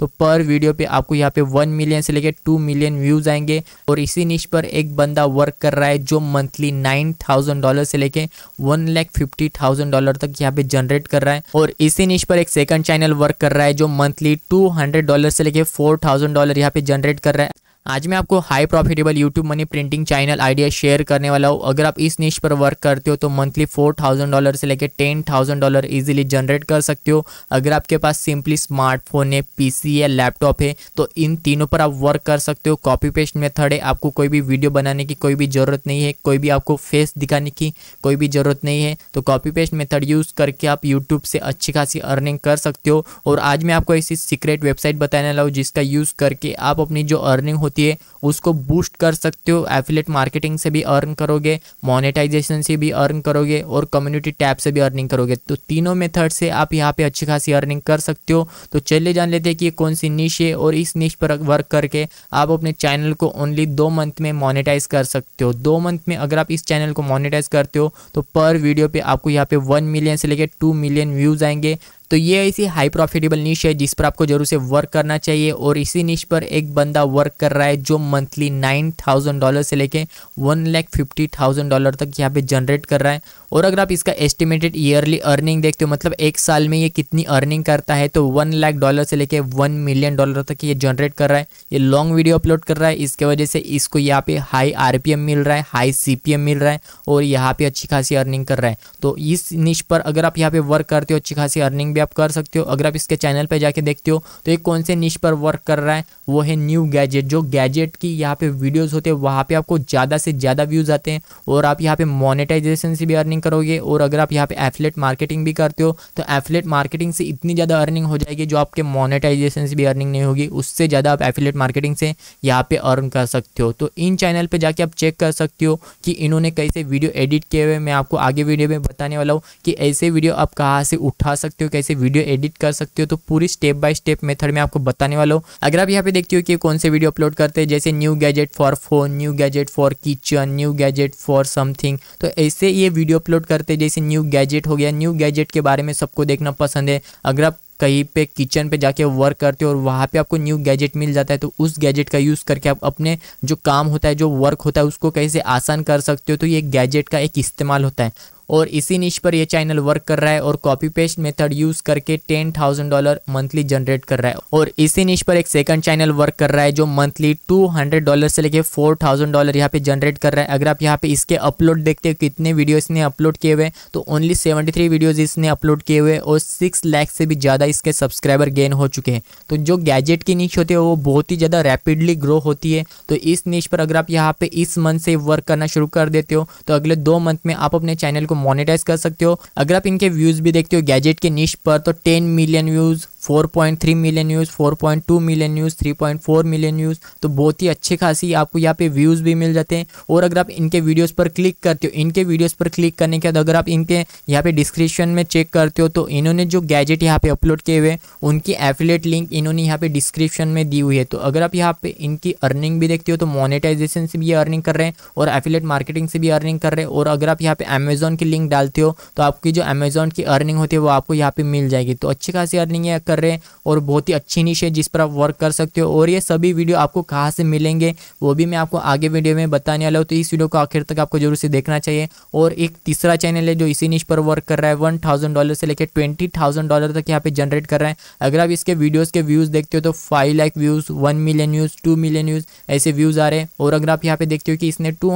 तो पर वीडियो पे आपको यहाँ पे वन मिलियन से लेकर टू मिलियन व्यूज आएंगे और इसी निश पर एक बंदा वर्क कर रहा है जो मंथली नाइन थाउजेंड डॉलर से लेके one lakh fifty thousand dollar तक यहाँ पे जनरेट कर रहा है और इसी निश पर एक सेकंड चैनल वर्क कर रहा है जो मंथली टू हंड्रेड डॉलर से लेके फोर थाउजेंड डॉलर यहाँ पे जनरेट कर रहा है आज मैं आपको high profitable YouTube money printing channel idea share करने वाला हूँ अगर आप इस नीच पर वर्क करते हो तो मंथली फोर थाउजेंड डॉलर से लेकर ten thousand dollar easily generate कर सकते हो अगर आपके पास सिंपली स्मार्टफोन है पीसी या लैपटॉप है तो इन तीनों पर आप वर्क कर सकते हो कॉपी पेस्ट मेथड है आपको कोई भी वीडियो बनाने की कोई भी ज़रूरत नहीं है कोई भी आपको फेस दिखाने की कोई भी ज़रूरत नहीं है तो कॉपी पेस्ट मेथड यूज़ करके आप यूट्यूब से अच्छी खासी अर्निंग कर सकते हो और आज मैं आपको ऐसी सीक्रेट वेबसाइट बताने वाला हूँ जिसका यूज़ करके आप अपनी जो अर्निंग होती होती है उसको बूस्ट कर सकते हो एफिलेट मार्केटिंग से भी अर्न करोगे मोनेटाइजेशन से भी अर्न करोगे और कम्युनिटी टैब से भी अर्निंग करोगे तो तीनों मेथड से आप यहाँ पे अच्छी खासी अर्निंग कर सकते हो तो चलिए जान लेते हैं कि कौन सी नीच है और इस नीच पर वर्क करके आप अपने चैनल को ओनली दो मंथ में मोनिटाइज कर सकते हो दो मंथ में अगर आप इस चैनल को मोनिटाइज करते हो तो पर वीडियो पर आपको यहाँ पे वन मिलियन से लेकर टू मिलियन व्यूज़ आएंगे तो ये ऐसी हाई प्रॉफिटेबल निश है जिस पर आपको जरूर से वर्क करना चाहिए और इसी निश पर एक बंदा वर्क कर रहा है जो मंथली नाइन थाउजेंड डॉलर से लेके one lakh fifty thousand dollar तक यहाँ पे जनरेट कर रहा है और अगर आप इसका एस्टिमेटेड ईयरली अर्निंग देखते हो मतलब एक साल में ये कितनी अर्निंग करता है तो वन लाख डॉलर से लेके वन मिलियन डॉलर तक ये जनरेट कर रहा है ये लॉन्ग वीडियो अपलोड कर रहा है इसके वजह से इसको यहाँ पे हाई आर मिल रहा है हाई सी मिल रहा है और यहाँ पे अच्छी खासी अर्निंग कर रहा है तो इस निश पर अगर आप यहाँ पे वर्क करते हो अच्छी खासी अर्निंग भी आप कर सकते हो अगर आप इसके चैनल पर जाके देखते हो तो ये कौन से निश पर वर्क कर रहा है वो है न्यू गैजेट जो गैजेट की यहाँ पे वीडियोज़ होते हैं वहाँ पर आपको ज़्यादा से ज़्यादा व्यूज़ आते हैं और आप यहाँ पे मोनिटाइजेशन से भी अर्निंग करोगे और अगर आप यहाँ पे एफलेट मार्केटिंग भी करते हो तो एफलेट मार्केटिंग से इतनी ज़्यादा अर्निंग हो जाएगी जो आपके मोनिटाइजेशन से भी अर्निंग नहीं होगी उससे ज़्यादा आप एफिलेट मार्केटिंग से यहाँ पे अर्न कर सकते हो तो इन चैनल पे जाके आप चेक कर सकते हो कि इन्होंने कैसे वीडियो एडिट किए हुए मैं आपको आगे वीडियो में बताने वाला हूँ कि ऐसे वीडियो आप कहाँ से उठा सकते हो कैसे वीडियो एडिट कर सकते हो तो पूरी स्टेप बाय स्टेप मेथड में आपको बताने वाला हूँ अगर आप यहाँ पे देखते हो कि कौन से वीडियो अपलोड करते हैं जैसे new gadget for phone new gadget for kitchen new gadget for something तो ऐसे ये वीडियो अपलोड करते हैं जैसे न्यू गैजेट हो गया न्यू गैजेट के बारे में सबको देखना पसंद है अगर आप कहीं पे किचन पे जाके वर्क करते हो और वहाँ पे आपको न्यू गैजेट मिल जाता है तो उस गैजेट का यूज़ करके आप अपने जो काम होता है जो वर्क होता है उसको कैसे आसान कर सकते हो तो ये गैजेट का एक इस्तेमाल होता है और इसी निश पर यह चैनल वर्क कर रहा है और कॉपी पेस्ट मेथड यूज करके ten thousand dollar monthly generate कर रहा है और इसी निश पर एक सेकंड चैनल वर्क कर रहा है जो मंथली टू हंड्रेड डॉलर से लेके फोर थाउजेंड डॉलर यहाँ पे जनरेट कर रहा है अगर आप यहाँ पे इसके अपलोड देखते हो कितने वीडियो इसने अपलोड किए हुए तो ओनली सेवेंटी थ्री वीडियोज इसने अपलोड किए हुए और सिक्स लाख से भी ज़्यादा इसके सब्सक्राइबर गेन हो चुके हैं तो जो गैजेट की नीच होती है वो बहुत ही ज़्यादा रैपिडली ग्रो होती है तो इस नीच पर अगर आप यहाँ पे इस मंथ से वर्क करना शुरू कर देते हो तो अगले दो मंथ में आप अपने चैनल को इनको मोनिटाइज कर सकते हो अगर आप इनके व्यूज भी देखते हो गैजेट के निश पर तो ten million views 4.3 million views 4.2 million views 3.4 million views तो बहुत ही अच्छी खासी आपको यहाँ पे व्यूज़ भी मिल जाते हैं और अगर आप इनके वीडियोस पर क्लिक करते हो इनके वीडियोस पर क्लिक करने के बाद अगर आप इनके यहाँ पे डिस्क्रिप्शन में चेक करते हो तो इन्होंने जो गैजेट यहाँ पे अपलोड किए हुए उनकी एफिलेट लिंक इन्होंने यहाँ पे डिस्क्रिप्शन में दी हुई है तो अगर आप यहाँ पे इनकी अर्निंग भी देखते हो तो मोनिटाइजेशन से भी अर्निंग कर रहे हैं और एफिलेट मार्केटिंग से भी अर्निंग कर रहे हैं और अगर आप यहाँ पे अमेजोन की लिंक डालते हो तो आपकी जो अमेजोन की अर्निंग होती है वो आपको यहाँ पे मिल जाएगी तो अच्छी खासी अर्निंग है कर रहे हैं और बहुत ही अच्छी निश है जिस पर आप वर्क कर सकते हो और ये सभी वीडियो आपको कहाँ से मिलेंगे वो भी मैं आपको आगे वीडियो में बताने वाला हूँ तो इस वीडियो को आखिर तक आपको जरूर से देखना चाहिए और एक तीसरा चैनल है जो इसी निश पर वर्क कर रहा है वन डॉलर से लेकर ट्वेंटी डॉलर तक यहाँ पे जनरेट कर रहे हैं अगर आप इसके वीडियोज़ के व्यूज़ देखते हो तो five lakh views one million views two million views ऐसे व्यूज़ आ रहे हैं और अगर आप यहाँ पे देखते हो कि इसने टू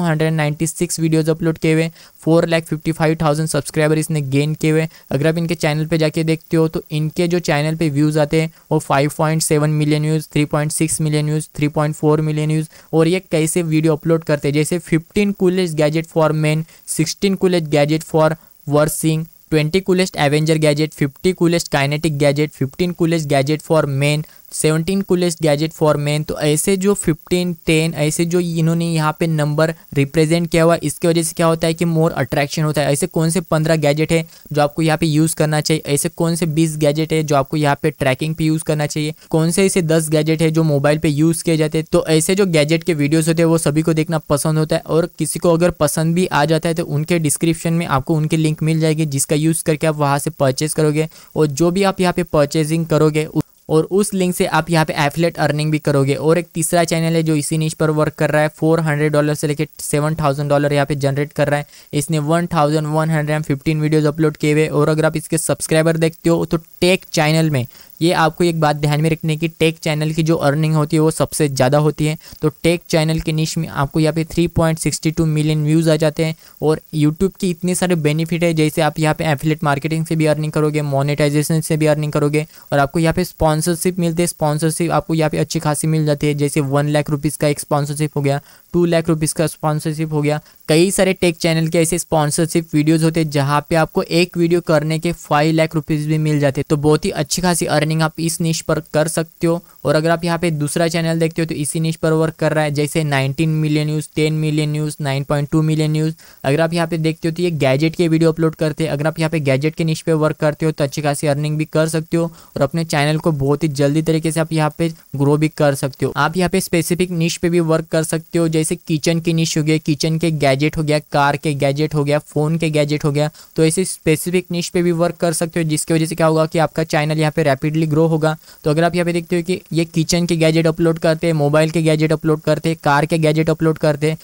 वीडियोज़ अपलोड किए हुए four lakh fifty five thousand subscriber इसने गेन किए हुए अगर आप इनके चैनल पे जाके देखते हो तो इनके जो चैनल पे पे व्यूज़ आते हैं और 5.7 million views 3.6 million views 3.4 million views और ये कैसे वीडियो अपलोड करते हैं जैसे 15 coolest gadget for men 16 coolest gadget for वर्सिंग 20 coolest Avenger gadget 50 coolest kinetic gadget 15 coolest gadget for men seventeen coolest gadget for man तो ऐसे जो फिफ्टीन टेन ऐसे जो इन्होंने यहाँ पे नंबर रिप्रेजेंट किया हुआ इसके वजह से क्या होता है कि मोर अट्रैक्शन होता है ऐसे कौन से पंद्रह गैजेट है जो आपको यहाँ पे यूज़ करना चाहिए ऐसे कौन से बीस गैजेट है जो आपको यहाँ पे ट्रैकिंग पे यूज़ करना चाहिए कौन से ऐसे दस गैजेट है जो मोबाइल पे यूज़ किए जाते हैं तो ऐसे जो गैजेट के वीडियोज़ होते हैं वो सभी को देखना पसंद होता है और किसी को अगर पसंद भी आ जाता है तो उनके डिस्क्रिप्शन में आपको उनकी लिंक मिल जाएगी जिसका यूज़ करके आप वहाँ से परचेज़ करोगे और जो भी आप यहाँ पे परचेजिंग करोगे और उस लिंक से आप यहाँ पे एफिलेट अर्निंग भी करोगे और एक तीसरा चैनल है जो इसी नीच पर वर्क कर रहा है फोर हंड्रेड डॉलर से लेकर सेवन थाउजेंड डॉलर यहाँ पे जनरेट कर रहा है इसने one thousand one hundred and fifteen videos upload किए हुए और अगर आप इसके सब्सक्राइबर देखते हो तो टेक चैनल में ये आपको एक बात ध्यान में रखनी है कि टेक चैनल की जो अर्निंग होती है वो सबसे ज़्यादा होती है तो टेक चैनल के निश में आपको यहाँ पे 3.62 मिलियन व्यूज़ आ जाते हैं और यूट्यूब के इतने सारे बेनिफिट है जैसे आप यहाँ पे एफिलेट मार्केटिंग से भी अर्निंग करोगे मोनिटाइजेशन से भी अर्निंग करोगे और आपको यहाँ पे स्पॉन्सरशिप मिलते हैं स्पॉन्सरशिप आपको यहाँ पे अच्छी खासी मिल जाती है जैसे वन लाख रुपीज़ का एक स्पॉन्सरशिप हो गया टू लाख रुपीज़ का स्पॉन्सरशिप हो गया कई सारे टेक चैनल के ऐसे स्पॉन्सरशिप वीडियोज़ होते हैं जहाँ पे आपको एक वीडियो करने के फाइव लाख रुपीज़ भी मिल जाते हैं तो बहुत ही अच्छी खासी अर्निंग अर्निंग आप इस नीच पर कर सकते हो और अगर आप यहाँ पे दूसरा चैनल देखते हो तो इसी नीच पर वर्क कर रहा है जैसे 19 million news 10 million news 9.2 million news अगर आप यहाँ पे देखते हो तो ये गैजेट के वीडियो अपलोड करते हैं अगर आप यहाँ पे गैजेट के नीच पर वर्क करते हो तो अच्छी खासी अर्निंग भी कर सकते हो और अपने चैनल को बहुत ही जल्दी तरीके से आप यहाँ पे ग्रो भी कर सकते हो आप यहाँ पे स्पेसिफिक नीच पे भी वर्क कर सकते हो जैसे किचन की नीच हो गया किचन के गैजेट हो गया कार के गैजेट हो गया फ़ोन के गैजेट हो गया तो ऐसे स्पेसिफिक निश पे भी वर्क कर सकते हो जिसकी वजह से क्या होगा कि आपका चैनल यहाँ पे रैपिडली रैपिडली ग्रो होगा तो अगर आप यहाँ पे देखते हो कि ये किचन के गैजेट अपलोड करते हैं मोबाइल के गैजेट अपलोड करते हैं कार के गैजेट अपलोड करते हैं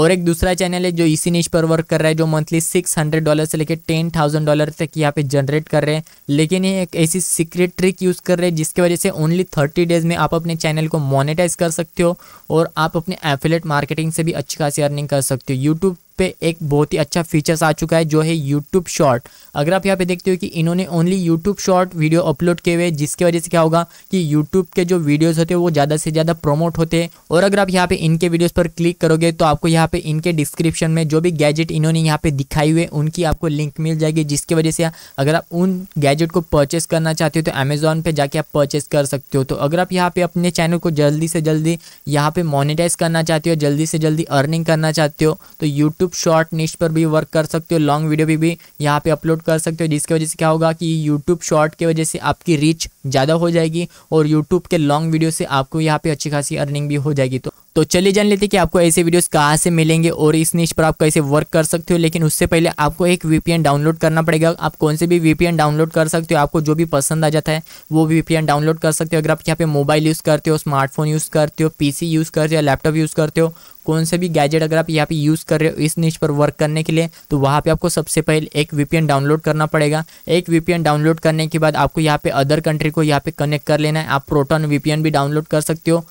और एक दूसरा चैनल है जो इसी नीच पर वर्क कर रहा है जो मंथली सिक्स हंड्रेड डॉलर से लेकर टेन थाउजेंड डॉलर तक यहाँ पे जनरेट कर रहे हैं लेकिन ये एक ऐसी सीक्रेट ट्रिक यूज़ कर रहे हैं जिसकी वजह से ओनली थर्टी डेज में आप अपने चैनल को मोनेटाइज कर सकते हो और आप अपने एफिलेट मार्केटिंग से भी अच्छी खासी अर्निंग कर सकते हो यूट्यूब पे एक बहुत ही अच्छा फीचर्स आ चुका है जो है यूट्यूब शॉर्ट अगर आप यहाँ पे देखते हो कि इन्होंने only YouTube short video upload किए हुए जिसकी वजह से क्या होगा कि यूट्यूब के जो वीडियोज़ होते हैं वो ज़्यादा से ज़्यादा प्रमोट होते हैं और अगर आप यहाँ पे इनके वीडियोज़ पर क्लिक करोगे तो आपको यहाँ पे इनके डिस्क्रिप्शन में जो भी गैजेट इन्होंने यहाँ पे दिखाई हुए उनकी आपको लिंक मिल जाएगी जिसकी वजह से अगर आप उन गैजेट को परचेस करना चाहते हो तो अमेजोन पे जाके आप परचेस कर सकते हो तो अगर आप यहाँ पे अपने चैनल को जल्दी से जल्दी यहाँ पे मोनिटाइज करना चाहते हो जल्दी से जल्दी अर्निंग करना चाहते हो तो यूट्यूब यूट्यूब शॉर्ट निश पर भी वर्क कर सकते हो लॉन्ग वीडियो भी, भी यहाँ पे अपलोड कर सकते हो जिसकी वजह से क्या होगा कि यूट्यूब शॉर्ट की वजह से आपकी रीच ज़्यादा हो जाएगी और यूट्यूब के लॉन्ग वीडियो से आपको यहाँ पे अच्छी खासी अर्निंग भी हो जाएगी तो तो चलिए जान लेते हैं कि आपको ऐसे वीडियोस कहाँ से मिलेंगे और इस नीच पर आप कैसे वर्क कर सकते हो लेकिन उससे पहले आपको एक वीपीएन डाउनलोड करना पड़ेगा आप कौन से भी वीपीएन डाउनलोड कर सकते हो आपको जो भी पसंद आ जाता है वो वीपीएन डाउनलोड कर सकते हो अगर आप यहाँ पे मोबाइल यूज़ करते हो स्मार्टफोन यूज़ करते हो पी यूज़ करते हो लैपटॉप यूज़ करते हो कौन से भी गैजेट अगर आप यहाँ पे यूज़ कर रहे हो इस नीच पर वर्क करने के लिए तो वहाँ पे आपको सबसे पहले एक वीपीएन डाउनलोड करना पड़ेगा एक वीपीएन डाउनलोड करने के बाद आपको यहाँ पे अदर कंट्री को यहाँ पे कनेक्ट कर लेना है आप प्रोटॉन वीपीएन भी डाउनलोड कर सकते हो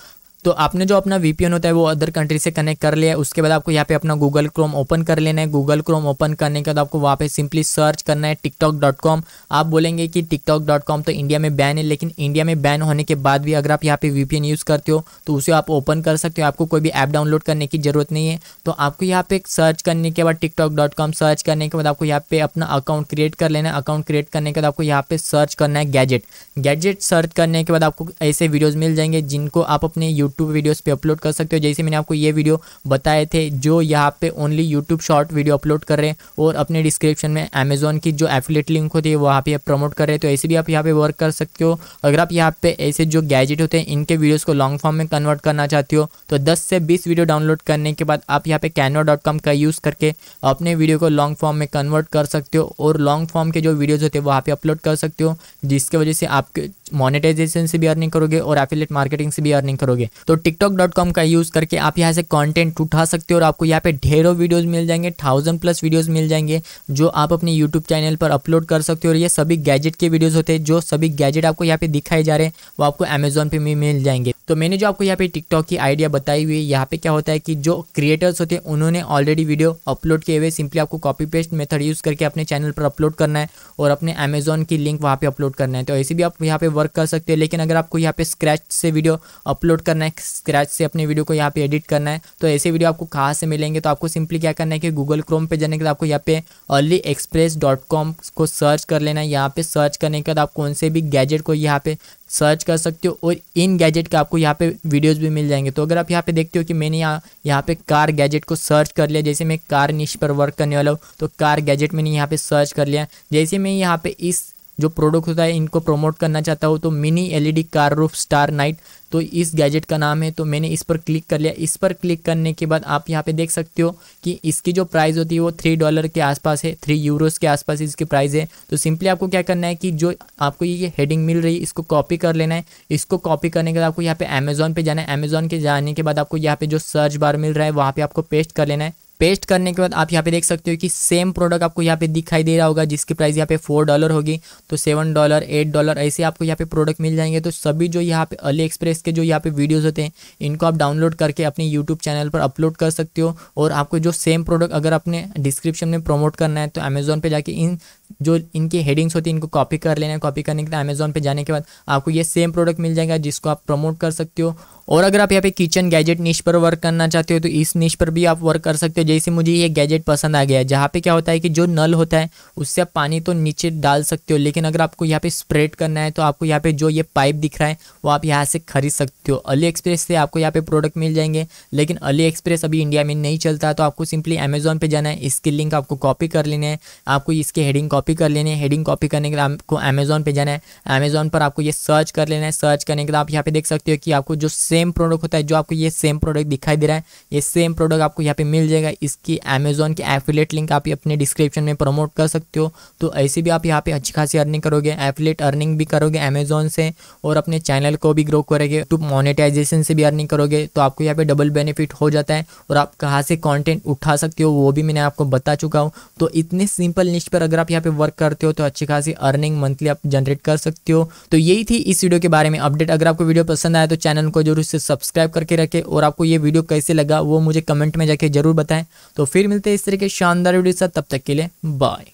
तो आपने जो अपना वीपीएन होता है वो अदर कंट्री से कनेक्ट कर लिया उसके बाद आपको यहाँ पे अपना गूगल क्रोम ओपन कर लेना है गूगल क्रोम ओपन करने के बाद आपको वहाँ पे सिंपली सर्च करना है टिकटॉक डॉट कॉम आप बोलेंगे कि टिकटॉक डॉट कॉम तो इंडिया में बैन है लेकिन इंडिया में बैन होने के बाद भी अगर आप यहाँ पे वीपीएन यूज़ करते हो तो उसे आप ओपन कर सकते हो आपको कोई भी ऐप डाउनलोड करने की ज़रूरत नहीं है तो आपको यहाँ पे सर्च करने के बाद टिकटॉक डॉट कॉम सर्च करने के बाद आपको यहाँ पे अपना अकाउंट क्रिएट कर लेना है अकाउंट क्रिएट करने के बाद आपको यहाँ पे सर्च करना है गैजेट गैजेट सर्च करने के बाद आपको ऐसे वीडियोज़ मिल जाएंगे जिनको आप अपने यूट्यूब वीडियोज़ पर अपलोड कर सकते हो जैसे मैंने आपको ये वीडियो बताए थे जो यहाँ पे only YouTube short video upload कर रहे हैं और अपने डिस्क्रिप्शन में अमेजोन की जो एफिलेट लिंक होती है वहाँ पर आप प्रमोट कर रहे हैं तो ऐसे भी आप यहाँ पर वर्क कर सकते हो अगर आप यहाँ पर ऐसे जो गैजेट होते हैं इनके वीडियोज़ को लॉन्ग फॉर्म में कन्वर्ट करना चाहते हो तो दस से बीस वीडियो डाउनलोड करने के बाद आप यहाँ पर कैनवा का यूज़ करके अपने वीडियो को लॉन्ग फॉर्म में कन्वर्ट कर सकते हो और लॉन्ग फॉर्म के जो वीडियोज़ होते हैं वहाँ पर अपलोड कर सकते हो जिसके वजह से आपके मोनेटाइजेशन से भी अर्निंग करोगे और एफिलेट मार्केटिंग से भी अर्निंग करोगे तो टिकटॉक का यूज़ करके आप यहाँ से कॉन्टेंट उठा सकते हो और आपको यहाँ पे ढेरों वीडियोज़ मिल जाएंगे थाउजेंड प्लस वीडियोज़ मिल जाएंगे जो आप अपने यूट्यूब चैनल पर अपलोड कर सकते हो और ये सभी गैजेट के वीडियोज़ होते हैं जो सभी गैजेट आपको यहाँ पे दिखाए जा रहे हैं वो आपको अमेजोन पे भी मिल जाएंगे तो मैंने जो आपको यहाँ पे टिकटॉक की आइडिया बताई हुई है यहाँ पे क्या होता है कि जो क्रिएटर्स होते हैं उन्होंने ऑलरेडी वीडियो अपलोड किए हुए सिंपली आपको कॉपी पेस्ट मेथड यूज़ करके अपने चैनल पर अपलोड करना है और अपने अमेजोन की लिंक वहाँ पे अपलोड करना है तो ऐसे भी आप यहाँ पे वर्क कर सकते हो लेकिन अगर आपको यहाँ पे स्क्रैच से वीडियो अपलोड करना है है स्क्रैच से अपने वीडियो को यहाँ पे एडिट करना है तो ऐसे वीडियो आपको कहाँ से मिलेंगे तो आपको सिंपली क्या करना है कि गूगल क्रोम पे जाने के बाद आपको यहाँ पे अर्ली एक्सप्रेस डॉट कॉम को सर्च कर लेना है यहाँ पे सर्च करने के बाद आप कौन से भी गैजेट को यहाँ पे सर्च कर सकते हो और इन गैजेट के आपको यहाँ पे वीडियोज़ भी मिल जाएंगे तो अगर आप यहाँ पे देखते हो कि मैंने यहाँ यहाँ पे कार गैजेट को सर्च कर लिया जैसे मैं कार निश पर वर्क करने वाला हूँ तो कार गैजेट मैंने यहाँ पे सर्च कर लिया जैसे मैं यहाँ पे इस जो प्रोडक्ट होता है इनको प्रमोट करना चाहता हो तो mini LED car roof star night तो इस गैजेट का नाम है तो मैंने इस पर क्लिक कर लिया इस पर क्लिक करने के बाद आप यहाँ पे देख सकते हो कि इसकी जो प्राइस होती है वो थ्री डॉलर के आसपास है थ्री यूरोस के आसपास इसकी प्राइस है तो सिंपली आपको क्या करना है कि जो आपको ये हेडिंग मिल रही है इसको कॉपी कर लेना है इसको कॉपी करने के बाद आपको यहाँ पे अमेजोन पे जाना है अमेजोन के जाने के बाद आपको यहाँ पे जो सर्च बार मिल रहा है वहाँ पे आपको पेस्ट कर लेना है पेस्ट करने के बाद आप यहाँ पे देख सकते हो कि सेम प्रोडक्ट आपको यहाँ पे दिखाई दे रहा होगा जिसकी प्राइस यहाँ पे फोर डॉलर होगी तो सेवन डॉलर एट डॉलर ऐसे आपको यहाँ पे प्रोडक्ट मिल जाएंगे तो सभी जो यहाँ पे अली एक्सप्रेस के जो यहाँ पे वीडियोज़ होते हैं इनको आप डाउनलोड करके अपने यूट्यूब चैनल पर अपलोड कर सकते हो और आपको जो सेम प्रोडक्ट अगर अपने डिस्क्रिप्शन में प्रोमोट करना है तो अमेजोन पर जाके इन जो इनकी हेडिंग्स होती है इनको कॉपी कर लेना है कॉपी करने के बाद अमेजोन पे जाने के बाद आपको ये सेम प्रोडक्ट मिल जाएगा जिसको आप प्रमोट कर सकते हो और अगर आप यहाँ पे किचन गैजेट निश पर वर्क करना चाहते हो तो इस निश पर भी आप वर्क कर सकते हो जैसे मुझे ये गैजेट पसंद आ गया जहाँ पे क्या होता है कि जो नल होता है उससे आप पानी तो नीचे डाल सकते हो लेकिन अगर आपको यहाँ पे स्प्रेड करना है तो आपको यहाँ पे जो ये पाइप दिख रहा है वो आप यहाँ से खरीद सकते हो अली एक्सप्रेस से आपको यहाँ पे प्रोडक्ट मिल जाएंगे लेकिन अली एक्सप्रेस अभी इंडिया में नहीं चलता तो आपको सिंपली अमेजोन पर जाना है इसकी लिंक आपको कॉपी कर लेना है आपको इसकी हेडिंग कॉपी कर लेनी है हेडिंग कॉपी करने के लिए आपको अमेज़ॉन पे जाना है अमेजोन पर आपको ये सर्च कर लेना है सर्च करने के लिए आप यहाँ पे देख सकते हो कि आपको जो सेम प्रोडक्ट होता है जो आपको ये सेम प्रोडक्ट दिखाई दे रहा है ये सेम प्रोडक्ट आपको यहाँ पे मिल जाएगा इसकी अमेजोन की एफिलेट लिंक आप अपने डिस्क्रिप्शन में प्रमोट कर सकते हो तो ऐसे भी आप यहाँ पे अच्छी खासी अर्निंग करोगे एफिलेट अर्निंग भी करोगे अमेजोन से और अपने चैनल को भी ग्रो करोगे तो मोनिटाइजेशन से भी अर्निंग करोगे तो आपको यहाँ पे डबल बेनिफिट हो जाता है और आप कहाँ से कॉन्टेंट उठा सकते हो वो भी मैंने आपको बता चुका हूँ तो इतने सिंपल लिस्ट पर अगर आप यहाँ पे पे वर्क करते हो तो अच्छी खासी अर्निंग मंथली आप जनरेट कर सकते हो तो यही थी इस वीडियो के बारे में अपडेट अगर आपको वीडियो पसंद आया तो चैनल को जरूर से सब्सक्राइब करके रखें और आपको ये वीडियो कैसे लगा वो मुझे कमेंट में जाके जरूर बताएं तो फिर मिलते हैं इस तरह के शानदार वीडियो के साथ तब तक के लिए बाय